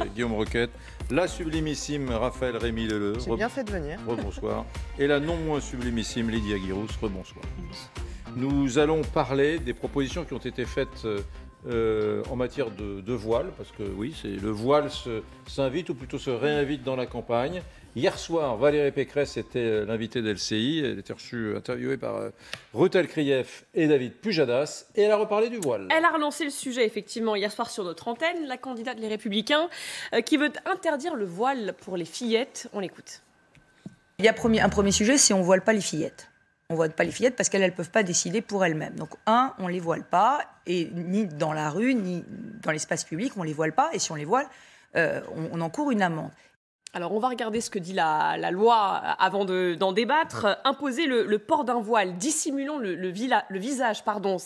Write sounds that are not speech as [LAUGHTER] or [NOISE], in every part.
Euh, Guillaume Roquette, la sublimissime Raphaël Rémy Leleu. bien fait de venir. Rebonsoir. Et la non moins sublimissime Lydia Guirous. Rebonsoir. Nous allons parler des propositions qui ont été faites euh, euh, en matière de, de, voile, parce que oui, le voile s'invite ou plutôt se réinvite dans la campagne. Hier soir, Valérie Pécresse était euh, l'invitée d'LCI. Elle était reçue, euh, interviewée par euh, Rutel Krief et David Pujadas. Et elle a reparlé du voile. Elle a relancé le sujet, effectivement, hier soir sur notre antenne. La candidate Les Républicains qui veut interdire le voile pour les fillettes. On l'écoute. Il y a un premier sujet, c'est on ne voile pas les fillettes. On ne voile pas les fillettes parce qu'elles ne peuvent pas décider pour elles-mêmes. Donc, un, on ne les voile pas, et ni dans la rue, ni dans l'espace public, on ne les voile pas. Et si on les voile, on encourt une amende. Alors, on va regarder ce que dit la, loi euh, avant d'en débattre. Euh, imposer le, port d'un voile dissimulant le, visage, pardon,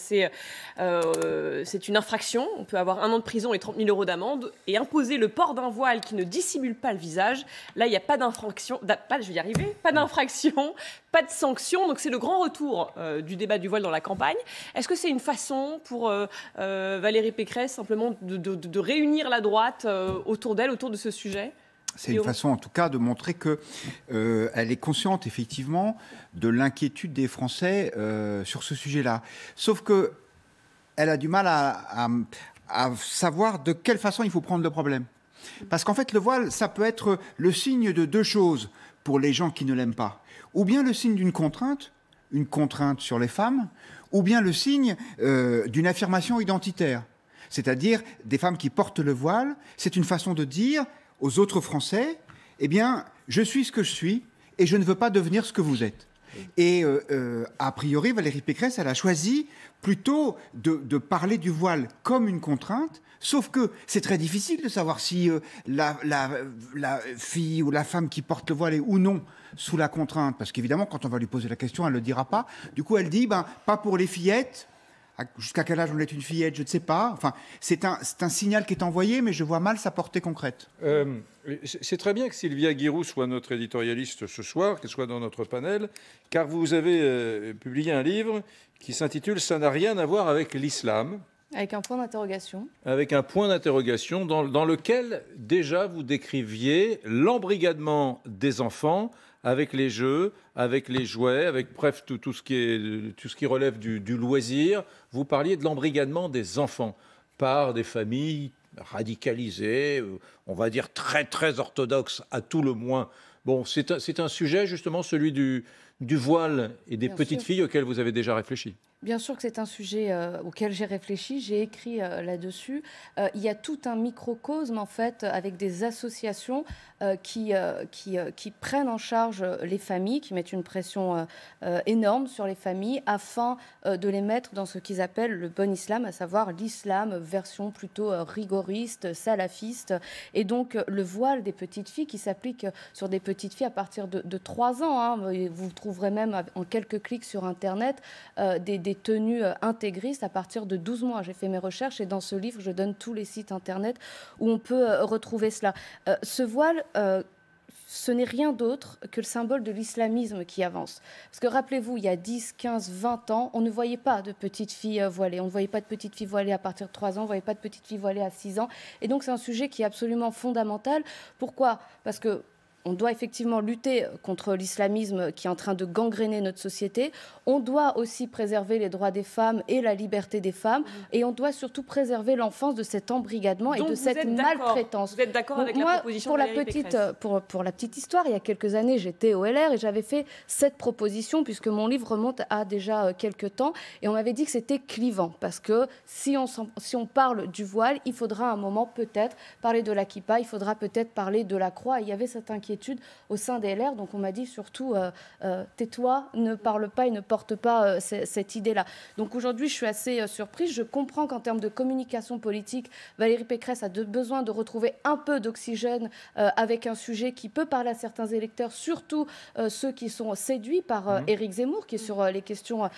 euh, c'est une infraction. On peut avoir un an de prison et 30 000 euros d'amende. Et imposer le port d'un voile qui ne dissimule pas le visage, là, il n'y a pas d'infraction. Pas, je vais y arriver. Pas d'infraction, [LAUGHS] pas de sanction. Donc, c'est le grand retour du débat du voile dans la campagne. Est-ce que c'est une façon pour Valérie Pécresse simplement de réunir la droite autour d'elle, autour de ce sujet c'est une façon, en tout cas, de montrer qu'elle euh, est consciente, effectivement, de l'inquiétude des Français euh, sur ce sujet-là. Sauf qu'elle a du mal à, savoir de quelle façon il faut prendre le problème. Parce qu'en fait, le voile, ça peut être le signe de deux choses pour les gens qui ne l'aiment pas. Ou bien le signe d'une contrainte, une contrainte sur les femmes, ou bien le signe euh, d'une affirmation identitaire. C'est-à-dire des femmes qui portent le voile, c'est une façon de dire aux autres Français, eh bien, je suis ce que je suis et je ne veux pas devenir ce que vous êtes. Et euh, euh, a priori, Valérie Pécresse, elle a choisi plutôt de, parler du voile comme une contrainte, sauf que c'est très difficile de savoir si euh, la, la, fille ou la femme qui porte le voile est ou non sous la contrainte, parce qu'évidemment, quand on va lui poser la question, elle ne le dira pas. Du coup, elle dit, ben, pas pour les fillettes, Jusqu'à quel âge on est une fillette, je ne sais pas. Enfin, c'est un, signal qui est envoyé, mais je vois mal sa portée concrète. Euh, c'est très bien que Sylvia Giroux soit notre éditorialiste ce soir, qu'elle soit dans notre panel, car vous avez euh, publié un livre qui s'intitule Ça n'a rien à voir avec l'islam. Avec un point d'interrogation. Avec un point d'interrogation dans, dans lequel déjà vous décriviez l'embrigadement des enfants avec les jeux, avec les jouets, avec bref tout, ce, qui est, tout ce qui relève du, loisir. Vous parliez de l'embrigadement des enfants par des familles radicalisées, on va dire très très orthodoxes à tout le moins. Bon, c'est un, sujet justement celui du, voile et des petites filles auxquelles vous avez déjà réfléchi. Bien sûr que c'est un sujet euh, auquel j'ai réfléchi, j'ai écrit euh, là-dessus. Euh, il y a tout un microcosme, en fait, avec des associations qui, qui, prennent en charge les familles, qui mettent une pression énorme sur les familles afin de les mettre dans ce qu'ils appellent le bon islam, à savoir l'islam version plutôt rigoriste, salafiste. Et donc, le voile des petites filles qui s'applique sur des petites filles à partir de, de 3 ans. Hein, vous trouverez même en quelques clics sur Internet des des tenues euh, intégristes à partir de 12 mois. J'ai fait mes recherches et dans ce livre, je donne tous les sites internet où on peut euh, retrouver cela. Euh, ce voile ce n'est rien d'autre que le symbole de l'islamisme qui avance. Parce que rappelez-vous, il y a 10, 15, 20 ans, on ne voyait pas de petites filles voilées. On ne voyait pas de petites filles voilées à partir de 3 ans, on ne voyait pas de petites filles voilées à 6 ans. Et donc c'est un sujet qui est absolument fondamental. Pourquoi Parce que on doit effectivement lutter euh, contre l'islamisme qui est en train de gangréner notre société. On doit aussi préserver les droits des femmes et la liberté des femmes. Mm. Et on doit surtout préserver l'enfance de cet embrigadement et de cette maltraitance. Vous êtes d'accord avec moi, la proposition pour la petite, euh, pour, pour la petite histoire, il y a quelques années, j'étais au LR et j'avais fait cette proposition puisque mon livre remonte à déjà euh, quelques temps et on m'avait dit que c'était clivant parce que si on, si on parle du voile, il faudra un moment peut-être parler de la kippa, il faudra peut-être parler de la croix. il y avait cette inquiétude au sein des LR. Donc on m'a dit surtout euh, euh, tais-toi, ne parle pas et ne porte pas euh, cette idée-là. Donc aujourd'hui, je suis assez surprise. Je comprends qu'en termes de communication politique, Valérie Pécresse a besoin de retrouver un peu d'oxygène avec un sujet qui peut parler à certains électeurs, surtout ceux qui sont séduits par mhm. Éric Zemmour, qui est sur les questions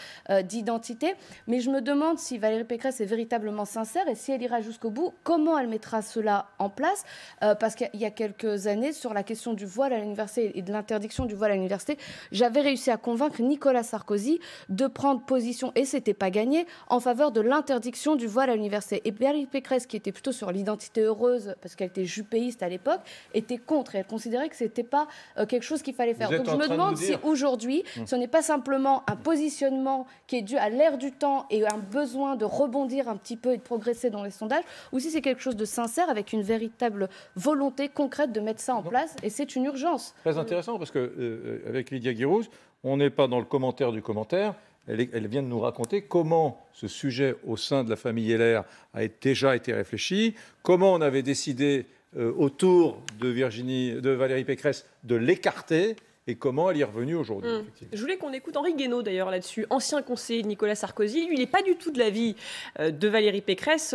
d'identité. Mais je me demande si Valérie Pécresse est véritablement sincère et si elle ira jusqu'au bout, comment elle mettra cela en place Parce qu'il y a quelques années, sur la question du du voile à l'université et de l'interdiction du voile à l'université, j'avais réussi à convaincre Nicolas Sarkozy de prendre position, et c'était pas gagné, en faveur de l'interdiction du voile à l'université. Et Valérie Pécresse, qui était plutôt sur l'identité heureuse, parce qu'elle était jupéiste à l'époque, était contre et elle considérait que c'était pas euh, quelque chose qu'il fallait faire. Donc je me demande si aujourd'hui, hum. ce n'est pas simplement un positionnement qui est dû à l'air du temps et un besoin de rebondir un petit peu et de progresser dans les sondages, ou si c'est quelque chose de sincère avec une véritable volonté concrète de mettre ça en place. Et c'est une urgence. Très intéressant, parce que euh, euh, avec Lydia Guirouz, on n'est pas dans le commentaire du commentaire. Elle, vient de nous raconter comment ce sujet au sein de la famille Heller a déjà été réfléchi, comment on avait décidé euh, autour de, Virginie, de Valérie Pécresse de l'écarter et comment elle y est revenue aujourd'hui. Hum. Je voulais qu'on écoute Henri Guénaud d'ailleurs là-dessus, ancien conseiller de Nicolas Sarkozy. Lui, il n'est pas du tout de l'avis de Valérie Pécresse.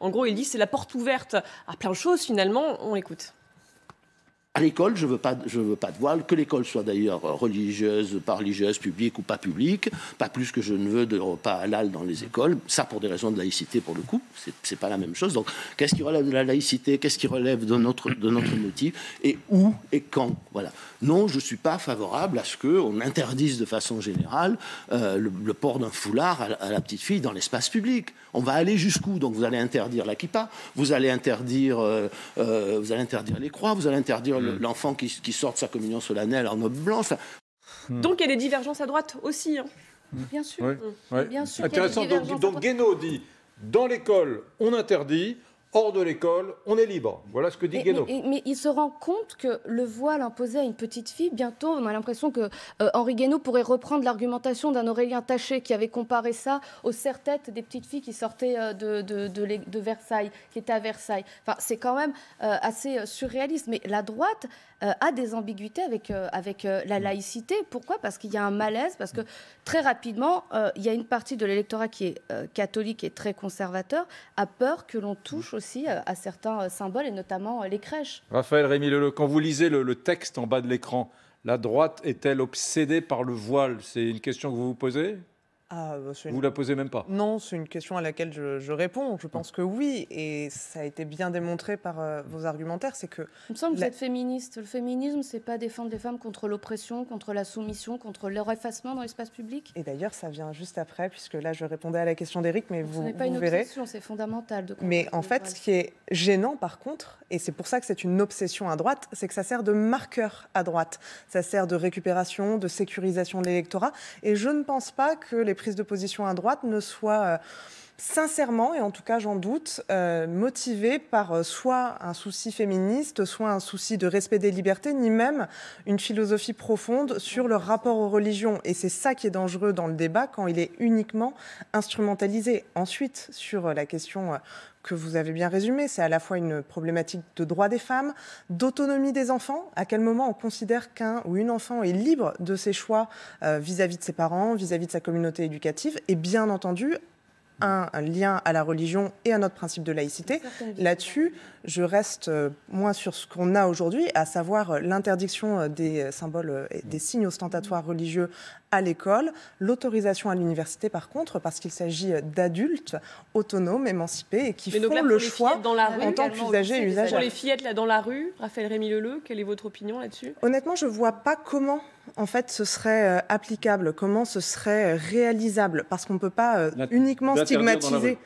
En gros, il dit c'est la porte ouverte à plein de choses finalement. On l'écoute à l'école, je veux, pas, veux pas de voile, que l'école soit d'ailleurs religieuse, pas religieuse, publique ou pas publique, pas plus que je ne veux de repas halal dans les écoles, ça pour des raisons de laïcité pour le coup, c'est pas la même chose. Donc qu'est-ce qui relève de la laïcité, qu'est-ce qui relève de notre, de notre motif, et où et quand Voilà. Non, je ne suis pas favorable à ce qu'on interdise de façon générale euh, le, port d'un foulard à, la petite fille dans l'espace public. On va aller jusqu'où Donc vous allez interdire la kippa, vous allez interdire, euh, euh, vous allez interdire les croix, vous allez interdire Mm. l'enfant qui, sort de sa communion solennelle en robe blanche. Mm. Donc il y a des divergences à droite aussi. Hein. Mm. Bien sûr. Bien sûr Intéressant. donc Guénaud dit dans l'école, on interdit hors de l'école, on est libre. Voilà ce que dit Guénaud. Mais, il se rend compte que le voile imposé à une petite fille, bientôt, on a l'impression que euh, Henri Guénaud pourrait reprendre l'argumentation d'un Aurélien Taché qui avait comparé ça aux serre-têtes des petites filles qui sortaient euh, de, Versailles, qui étaient à Versailles. Enfin, c'est quand même euh, assez surréaliste. Mais la droite, euh, a des ambiguïtés avec, euh, avec euh, la mm. laïcité. Pourquoi Parce qu'il y a un malaise, parce que mm. très rapidement, il y a une partie de l'électorat qui est catholique et très conservateur, a peur que l'on touche mm. aussi à certains symboles, et notamment les crèches. Raphaël Rémy Leleu, quand vous lisez le texte en bas de l'écran, la droite est-elle obsédée par le voile C'est une question que vous vous posez ah, bah, ne Vous la posez même pas Non, c'est une question à laquelle je, réponds. Je pense ah. que oui, et ça a été bien démontré par euh, vos argumentaires. C'est que il me semble que vous êtes féministe. Le féminisme, c'est pas défendre les femmes contre l'oppression, contre la soumission, contre leur effacement dans l'espace public. Et d'ailleurs, ça vient juste après, puisque là, je répondais à la question d'Éric, mais vous vous, ce pas une obsession, C'est fondamental. mais en fait, ce qui est gênant, par contre, et c'est pour ça que c'est une obsession à droite, c'est que ça sert de marqueur à droite. Ça sert de récupération, de sécurisation de l'électorat, et je ne pense pas que les prise de position à droite ne soit euh, sincèrement, et en tout cas j'en doute, euh, motivé par euh, soit un souci féministe, soit un souci de respect des libertés, ni même une philosophie profonde sur le rapport aux religions. Et c'est ça qui est dangereux dans le débat quand il est uniquement instrumentalisé. Ensuite, sur euh, la question que vous avez bien résumée, c'est à la fois une problématique de droit des femmes, d'autonomie des enfants. À quel moment on considère qu'un ou une enfant est libre de ses choix vis-à-vis de ses parents, vis à -vis de sa communauté éducative Et bien entendu, un, lien à la religion et à notre principe de laïcité. Là-dessus, je reste euh, moins sur ce qu'on a aujourd'hui, à savoir euh, l'interdiction euh, des symboles, et des signes ostentatoires religieux à l'école. L'autorisation à l'université, par contre, parce qu'il s'agit d'adultes autonomes, émancipés et qui font le choix en tant qu'usagers et usagers. Pour les fillettes là, dans la rue, Raphaël Rémy Leleu, quelle est votre opinion là-dessus Honnêtement, je ne vois pas comment en fait, ce serait euh, applicable, comment ce serait euh, réalisable, parce qu'on ne peut pas euh, uniquement stigmatiser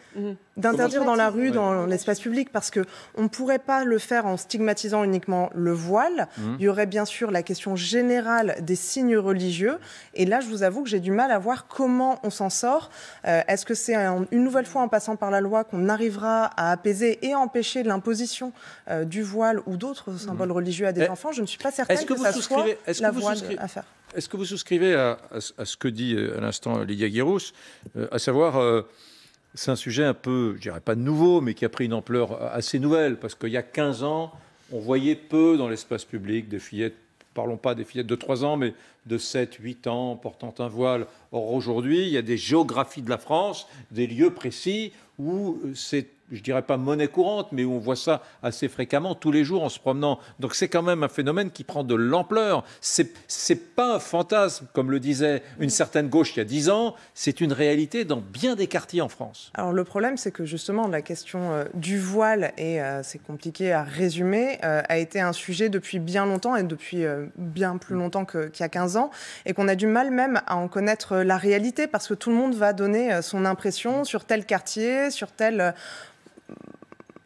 d'interdire dans la rue, dans l'espace public, parce que on ne pourrait pas le faire en stigmatisant uniquement le voile. Mhm. Il y aurait bien sûr la question générale des signes religieux. Et là, je vous avoue que j'ai du mal à voir comment on s'en sort. Euh, est-ce que c'est une nouvelle fois en passant par la loi qu'on arrivera à apaiser et empêcher l'imposition euh, du voile ou d'autres mhm. symboles religieux à des eh, enfants Je ne suis pas certaine que, ça soit la voie à faire. Est-ce que vous souscrivez à, ce que dit euh, à l'instant Lydia Guirous, à savoir c'est un sujet un peu, je dirais pas nouveau, mais qui a pris une ampleur assez nouvelle, parce qu'il y a 15 ans, on voyait peu dans l'espace public des fillettes, parlons pas des fillettes de 3 ans, mais de 7, 8 ans, portant un voile. Or, aujourd'hui, il y a des géographies de la France, des lieux précis où euh, c'est je dirais pas monnaie courante, mais où on voit ça assez fréquemment, tous les jours en se promenant. Donc c'est quand même un phénomène qui prend de l'ampleur. C'est, n'est pas un fantasme, comme le disait une certaine gauche il y a dix ans, c'est une réalité dans bien des quartiers en France. Alors le problème, c'est que justement, la question euh, du voile, et euh, c'est compliqué à résumer, euh, a été un sujet depuis bien longtemps, et depuis bien plus mm. longtemps qu'il y a 15 ans, et qu'on a du mal même à en connaître la réalité, parce que tout le monde va donner son impression mm. sur tel quartier, sur tel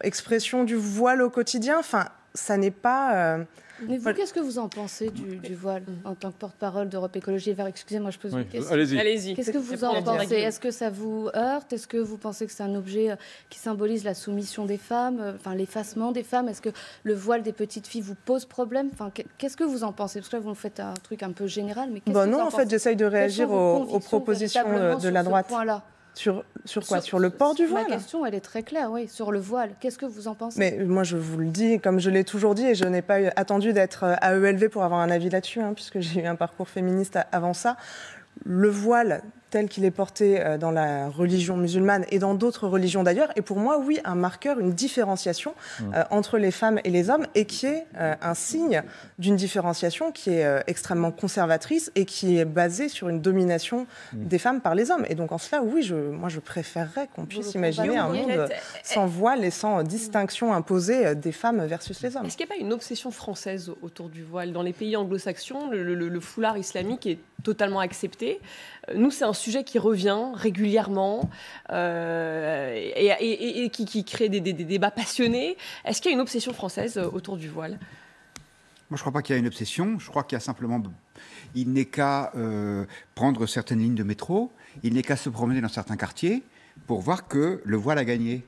expression du voile au quotidien. Enfin, ça n'est pas. Euh, mais vous, qu'est-ce que vous en pensez du, voile en tant que porte-parole d'Europe Écologie Vert Excusez-moi, je pose une question. Allez-y. Allez y quest ce que vous en pensez Est-ce que ça vous heurte Est-ce que vous pensez que c'est un objet euh, qui symbolise la soumission des femmes, euh, enfin l'effacement des femmes Est-ce que le voile des petites filles vous pose problème Enfin, qu'est-ce que vous en pensez Parce que là, vous faites un truc un peu général, mais bah non, en, fait, j'essaye de réagir aux, propositions de la droite. Sur, quoi sur, le port du voile Ma question, elle est très claire, oui, sur le voile. Qu'est-ce que vous en pensez Mais moi, je vous le dis, comme je l'ai toujours dit, et je n'ai pas attendu d'être euh, à ELV pour avoir un avis là-dessus, hein, puisque j'ai eu un parcours féministe avant ça. Le voile, tel qu'il est porté euh, dans la religion musulmane et dans d'autres religions d'ailleurs, est pour moi, oui, un marqueur, une différenciation mmh. euh, entre les femmes et les hommes, et qui est euh, un signe d'une différenciation qui est extrêmement conservatrice et qui est basée sur une domination mmh. des femmes par les hommes. Et donc en cela, oui, je, moi, je préférerais qu'on puisse imaginer un monde sans voile et sans mmh. distinction imposée des femmes versus les hommes. Est-ce qu'il n'y a pas une obsession française autour du voile Dans les pays anglo-saxons, le, foulard islamique est totalement accepté. Nous, c'est un sujet qui revient régulièrement euh, et, qui, crée des, débats passionnés. Est-ce qu'il y a une obsession française euh, autour du voile Moi, je ne crois pas qu'il y a une obsession. Je crois qu'il y a simplement. Il n'est qu'à euh, prendre certaines lignes de métro, il n'est qu'à se promener dans certains quartiers pour voir que le voile a gagné.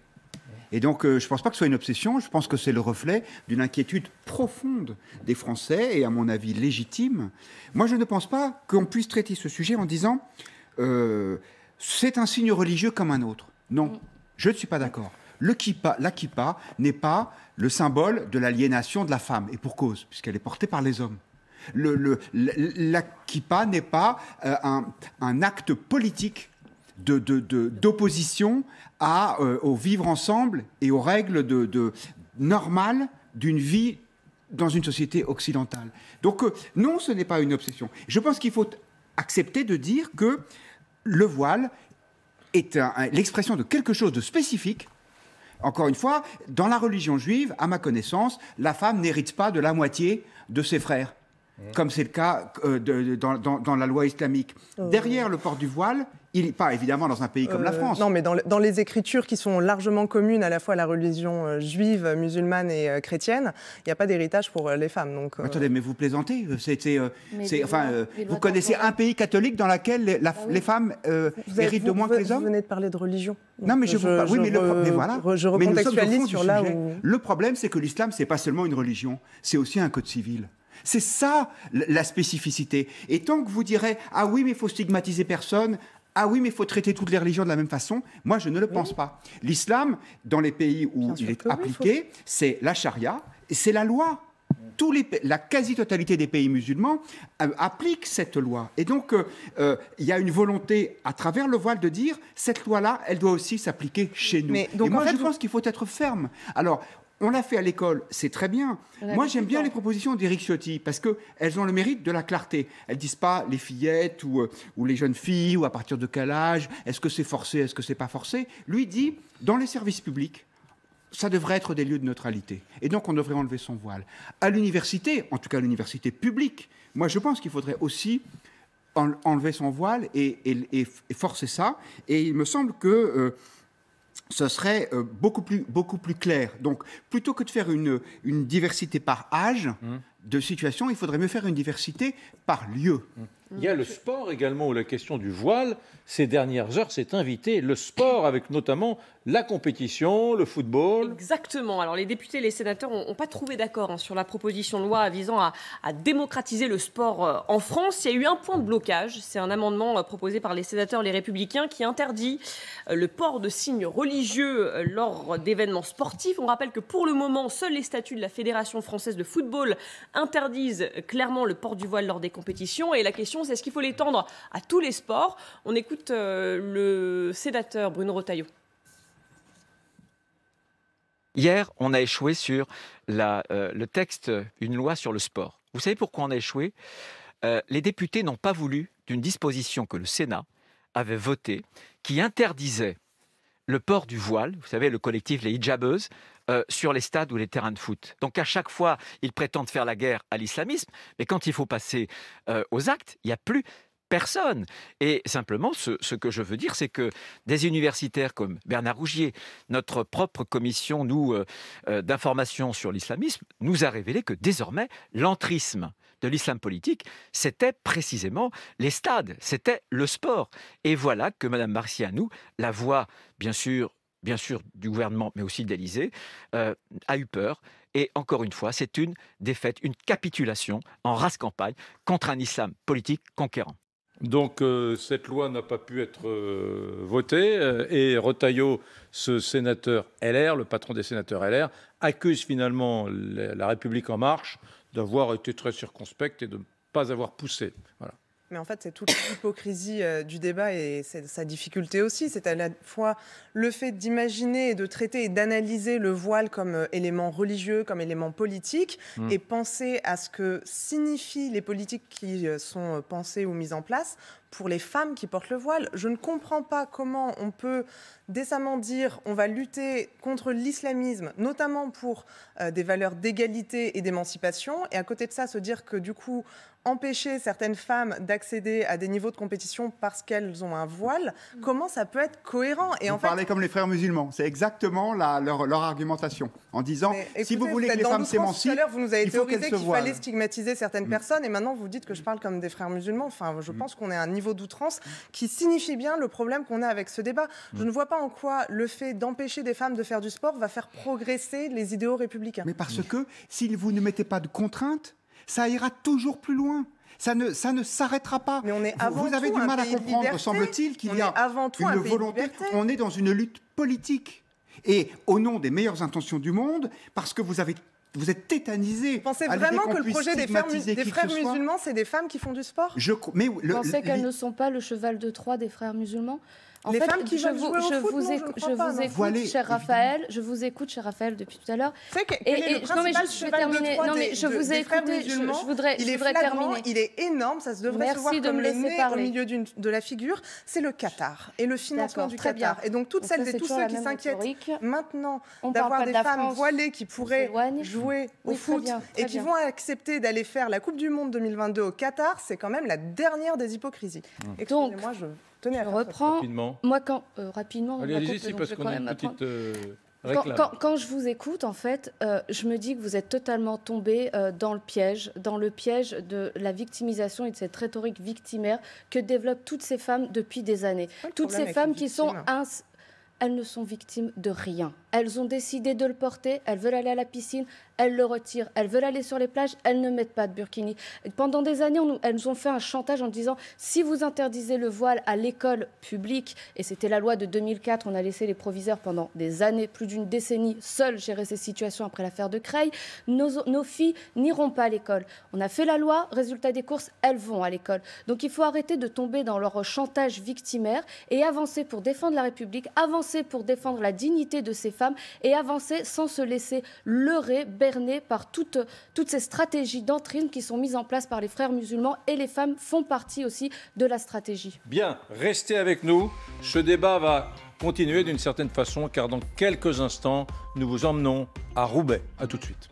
Et donc, je ne pense pas que ce soit une obsession, je pense que c'est le reflet d'une inquiétude profonde des Français, et à mon avis légitime. Moi, je ne pense pas qu'on puisse traiter ce sujet en disant euh, c'est un signe religieux comme un autre. Non, mm. je ne suis pas d'accord. Le kippa, la kippa n'est pas le symbole de l'aliénation de la femme, et pour cause, puisqu'elle est portée par les hommes. Le, la kippa n'est pas euh, un, acte politique d'opposition de, euh, au vivre ensemble et aux règles de, normales d'une vie dans une société occidentale. Donc non, ce n'est pas une obsession. Je pense qu'il faut accepter de dire que le voile est l'expression de quelque chose de spécifique. Encore une fois, dans la religion juive, à ma connaissance, la femme n'hérite pas de la moitié de ses frères. Mm. comme c'est le cas euh, dans, la loi islamique. Euh. Derrière le port du voile, il pas évidemment dans un pays comme la euh, France. Non, mais dans, les écritures qui sont largement communes à la fois à la religion juive, musulmane et chrétienne, il n'y a pas d'héritage pour les femmes. Donc, Attendez, mais vous plaisantez enfin, Vous connaissez un pays catholique dans lequel les, ah femmes héritent de moins que les hommes Vous venez de parler de religion. non, mais je, vous... oui, je voilà. recontextualise sur là où... Le problème, c'est que l'islam, c'est pas seulement une religion, c'est aussi un code civil. C'est ça la spécificité. Et tant que vous direz ah oui mais il faut stigmatiser personne, ah oui, mais il faut traiter toutes les religions de la même façon. Moi, je ne le pense pas. L'islam, dans les pays où il est appliqué, c'est la charia, c'est la loi. Tous les, la quasi-totalité des pays musulmans euh, appliquent cette loi. Et donc, euh, euh, il y a une volonté à travers le voile de dire cette loi-là, elle doit aussi s'appliquer chez nous. Mais, donc, moi, je pense qu'il faut être ferme. Alors, on l'a fait à l'école, c'est très bien. Moi, j'aime bien les propositions d'Éric Ciotti parce qu'elles ont le mérite de la clarté. Elles disent pas les fillettes euh, ou, les jeunes filles ou à partir de quel âge, est-ce que c'est forcé, est-ce que c'est pas forcé. Lui dit dans les services publics, ça devrait être des lieux de neutralité. Et donc, on devrait enlever son voile. À l'université, en tout cas l'université publique, moi, je pense qu'il faudrait aussi enlever son voile et, forcer ça. Et il me semble que euh, ce serait euh, beaucoup, plus, beaucoup plus clair. Donc, plutôt que de faire une, diversité par âge mmh. de situation, il faudrait mieux faire une diversité par lieu. Mmh. Il y a le sport également où la question du voile, ces dernières heures, s'est invitée. Le sport avec notamment la compétition, le football. Exactement. Alors les députés et les sénateurs n'ont pas trouvé d'accord hein, sur la proposition de loi visant à, démocratiser le sport euh, en France. Il y a eu un point de blocage. C'est un amendement euh, proposé par les sénateurs les républicains qui interdit euh, le port de signes religieux lors d'événements sportifs. On rappelle que pour le moment, seuls les statuts de la Fédération française de football interdisent clairement le port du voile lors des compétitions. Et la question est-ce qu'il faut l'étendre à tous les sports On écoute euh, le sénateur Bruno Rotaillot. Hier, on a échoué sur euh, le texte, une loi sur le sport. Vous savez pourquoi on a échoué euh, Les députés n'ont pas voulu d'une disposition que le Sénat avait votée qui interdisait le port du voile, vous savez, le collectif Les Hijabeuses, euh, sur les stades ou les terrains de foot. Donc à chaque fois, ils prétendent faire la guerre à l'islamisme, mais quand il faut passer euh, aux actes, il n'y a plus personne. Et simplement, ce, que je veux dire, c'est que des universitaires comme Bernard Rougier, notre propre commission, nous, euh, d'information sur l'islamisme, nous a révélé que désormais, l'entrisme de l'islam politique, c'était précisément les stades, c'était le sport. Et voilà que Mme Marcianou, la voix, bien sûr, bien sûr du gouvernement, mais aussi d'Elysée, euh, a eu peur. Et encore une fois, c'est une défaite, une capitulation en race campagne contre un islam politique conquérant. Donc euh, cette loi n'a pas pu être euh, votée et Retailleau, ce sénateur LR, le patron des sénateurs LR, accuse finalement la République en marche d'avoir été très circonspect et de ne pas avoir poussé. Voilà. Mais en fait, c'est toute l'hypocrisie euh, du débat et c'est sa difficulté aussi. C'est à la fois le fait d'imaginer et de traiter et d'analyser le voile comme euh, élément religieux, comme élément politique, hmm. et penser à ce que signifient les politiques qui euh, sont pensées ou mises en place pour les femmes qui portent le voile. Je ne comprends pas comment on peut décemment dire on va lutter contre l'islamisme, notamment pour des valeurs d'égalité et d'émancipation, et à côté de ça se dire que du coup empêcher certaines femmes d'accéder à des niveaux de compétition parce qu'elles ont un voile, mm. comment ça peut être cohérent Et vous en parlez comme les frères musulmans, c'est exactement leur, argumentation, en disant si vous voulez que les femmes s'émancipent, tout à l'heure vous nous avez théorisé qu'il fallait stigmatiser certaines mm. personnes, et maintenant vous dites que je mm. parle comme des frères musulmans. Enfin, je pense qu'on est à un niveau d'outrance qui signifie bien le problème qu'on a avec ce débat. Je ne vois pas en quoi le fait d'empêcher des femmes de faire du sport va faire progresser les idéaux républicains. Mais parce que si vous ne mettez pas de contraintes ça ira toujours plus loin. Ça ne, ça ne s'arrêtera pas. Mais vous, avez du mal à comprendre, semble-t-il, qu'il y a avant une volonté. On est dans une lutte politique. Et au nom des meilleures intentions du monde, parce que vous avez vous êtes tétanisé. Vous pensez vraiment que le projet des, frères musulmans, c'est des femmes qui font du sport Je, mais Vous pensez qu'elles ne sont pas le cheval de Troie des frères musulmans les femmes qui je vous, au foot, non, je, vous écoute, cher Raphaël. Je vous écoute, cher Raphaël, depuis tout à l'heure. Et, non mais je vais terminer. Non mais je vous ai écouté. Je, voudrais, il est je terminer. Il est énorme. Ça se devrait se voir comme le nez au milieu de la figure. C'est le Qatar et le financement du Qatar. Et donc toutes celles et tous ceux qui s'inquiètent maintenant d'avoir des femmes voilées qui pourraient jouer au foot et qui vont accepter d'aller faire la Coupe du Monde 2022 au Qatar, c'est quand même la dernière des hypocrisies. Excusez-moi, je je reprends. Moi, quand euh, rapidement, parce qu'on a une petite. Euh, quand, je vous écoute, en fait, euh, je me dis que vous êtes totalement tombé dans le piège, dans le piège de la victimisation et de cette rhétorique victimaire que développent toutes ces femmes depuis des années. Toutes ces femmes qui sont hein. elles ne sont victimes de rien. Elles ont décidé de le porter, elles veulent aller à la piscine, elles le retirent, elles veulent aller sur les plages, elles ne mettent pas de burkini. pendant des années, elles nous ont fait un chantage en disant si vous interdisez le voile à l'école publique, et c'était la loi de 2004, on a laissé les proviseurs pendant des années, plus d'une décennie, seuls gérer ces situations après l'affaire de Creil, nos, nos filles n'iront pas à l'école. On a fait la loi, résultat des courses, elles vont à l'école. Donc il faut arrêter de tomber dans leur chantage victimaire et avancer pour défendre la République, avancer pour défendre la dignité de ces femmes et avancer sans se laisser leurrer, par toutes, toutes ces stratégies d'entrine qui sont mises en place par les frères musulmans et les femmes font partie aussi de la stratégie. Bien, restez avec nous. Ce débat va continuer d'une certaine façon car dans quelques instants, nous vous emmenons à Roubaix. A tout de suite.